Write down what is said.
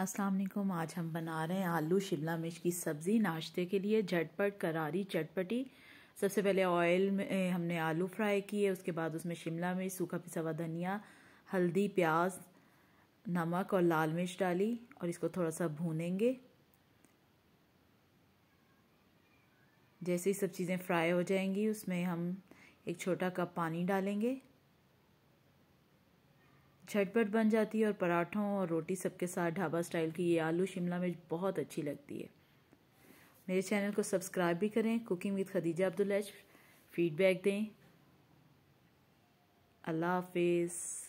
अस्सलाम वालेकुम आज हम बना रहे हैं आलू शिमला मिर्च की सब्ज़ी नाश्ते के लिए झटपट करारी चटपटी सबसे पहले ऑयल में हमने आलू फ्राई किए उसके बाद उसमें शिमला मिर्च सूखा पिसा हुआ धनिया हल्दी प्याज नमक और लाल मिर्च डाली और इसको थोड़ा सा भूनेंगे जैसे ही सब चीज़ें फ्राई हो जाएंगी उसमें हम एक छोटा कप पानी डालेंगे झटपट बन जाती है और पराठों और रोटी सबके साथ ढाबा स्टाइल की ये आलू शिमला मिर्च बहुत अच्छी लगती है मेरे चैनल को सब्सक्राइब भी करें cooking with Khadija Abdullah's feedback दें अल्लाह हाफिज़